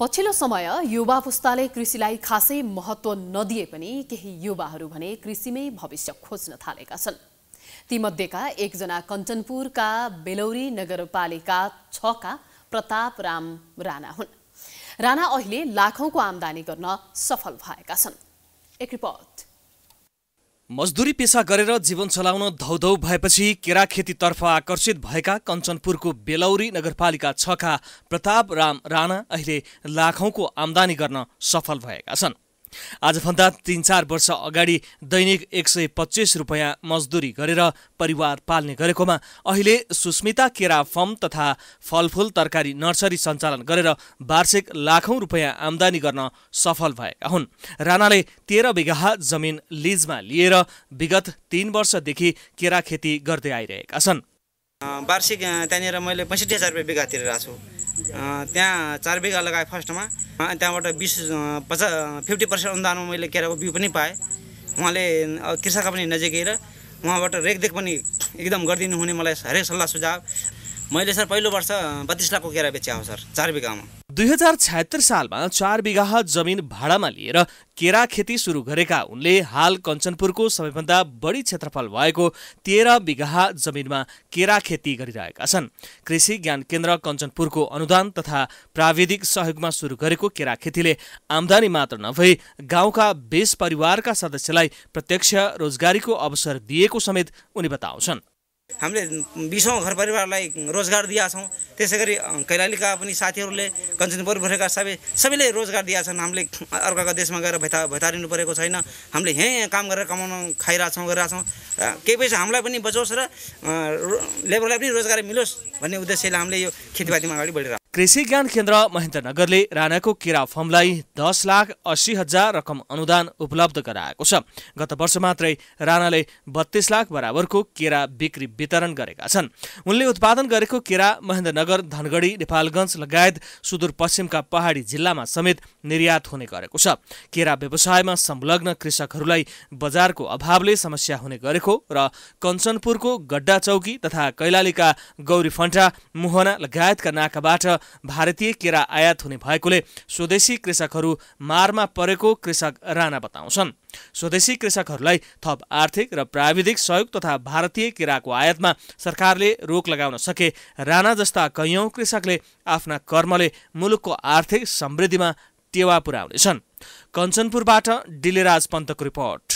पछिल्लो समय युवा पुस्ताले कृषिलाई खासै महत्व नदिए पनि केही युवाहरू भने कृषिमै भविष्य खोज्न थालेका छन् तीमध्येका एकजना कञ्चनपुरका बेलौरी नगरपालिका छका प्रताप राम राणा हुन् राणा अहिले लाखौंको आमदानी गर्न सफल भएका छन् एक रिपोर्ट मजदुरी पेसा गरेर जीवन चलाउन धौधौ भएपछि केरा खेतीतर्फ आकर्षित भएका कञ्चनपुरको बेलौरी नगरपालिका छका प्रताप राम राणा अहिले लाखौंको आमदानी गर्न सफल भएका छन् आजभन्दा तिन चार वर्ष अगाडि दैनिक एक सय पच्चिस रुपियाँ मजदुरी गरेर परिवार पाल्ने गरेकोमा अहिले सुस्मिता केरा फर्म तथा फलफुल तरकारी नर्सरी सञ्चालन गरेर वार्षिक लाखौँ रुपियाँ आम्दानी गर्न सफल भएका हुन् राणाले तेह्र बिघा जमिन लिजमा लिएर विगत तीन वर्षदेखि केरा खेती गर्दै आइरहेका छन् वार्षिक त्यहाँनिर मैले पैँसठी हजार रुपियाँ बिघा तिरेर छु त्यहाँ चार बिघा लगाएँ फर्स्टमा त्यहाँबाट बिस पचास फिफ्टी पर्सेन्ट अनुदानमा मैले केराको बिउ पनि पाएँ उहाँले कृषक पनि नजिकै र उहाँबाट रेखदेख पनि एकदम गरिदिनु हुने मलाई हरेक सल्लाह सुझाव मैले सर पहिलो वर्ष बत्तिस लाखको केरा बेच्याएको सर चार बिघामा दुई हजार छयत्तर सालमा चार बिघा जमिन भाडामा लिएर केरा खेती सुरु गरेका उनले हाल कञ्चनपुरको सबैभन्दा बढी क्षेत्रफल भएको तेह्र बिघा जमिनमा केरा खेती गरिरहेका छन् कृषि ज्ञान केन्द्र कञ्चनपुरको अनुदान तथा प्राविधिक सहयोगमा सुरु गरेको केरा खेतीले आमदानी मात्र नभई गाउँका बेस परिवारका सदस्यलाई प्रत्यक्ष रोजगारीको अवसर दिएको समेत उनी बताउँछन् हामीले बिसौँ घर परिवारलाई रोजगार दिएका छौँ त्यसै गरी कैलालीका पनि साथीहरूले कञ्चनपुर भरेका सबै सबैले रोजगार दिएका छन् हामीले अर्काको देशमा गएर भैता भैतारिनु परेको छैन हामीले यहीँ यहाँ काम गरेर कमाउन खाइरहेछौँ गरिरहेछौँ केही पैसा हामीलाई पनि बचोस् र लेबरलाई पनि रोजगारी मिलोस् भन्ने उद्देश्यले हामीले यो खेतीपातीमा अगाडि बढिरहेको कृषि ज्ञान केन्द्र महेन्द्रनगरले राणाको केरा फर्मलाई दस लाख अस्सी हजार रकम अनुदान उपलब्ध गराएको छ गत वर्ष मात्रै राणाले बत्तीस लाख बराबरको केरा बिक्री वितरण गरेका छन् उनले उत्पादन गरेको केरा महेन्द्रनगर धनगढी नेपालगञ्ज लगायत सुदूरपश्चिमका पहाडी जिल्लामा समेत निर्यात हुने गरेको छ केरा व्यवसायमा संलग्न कृषकहरूलाई बजारको अभावले समस्या हुने गरेको र कञ्चनपुरको गड्डा चौकी तथा कैलालीका गौरी फन्टा मुहना लगायतका नाकाबाट भारतीय केरा आयात हुने भएकोले स्वदेशी कृषकहरू मारमा परेको कृषक राणा बताउँछन् स्वदेशी कृषकहरूलाई थप आर्थिक र प्राविधिक सहयोग तथा भारतीय केराको आयातमा सरकारले रोक लगाउन सके राणा जस्ता कैयौँ कृषकले आफ्ना कर्मले मुलुकको आर्थिक समृद्धिमा टेवा पुर्याउनेछन् कञ्चनपुरबाट डिलेराज पन्तको रिपोर्ट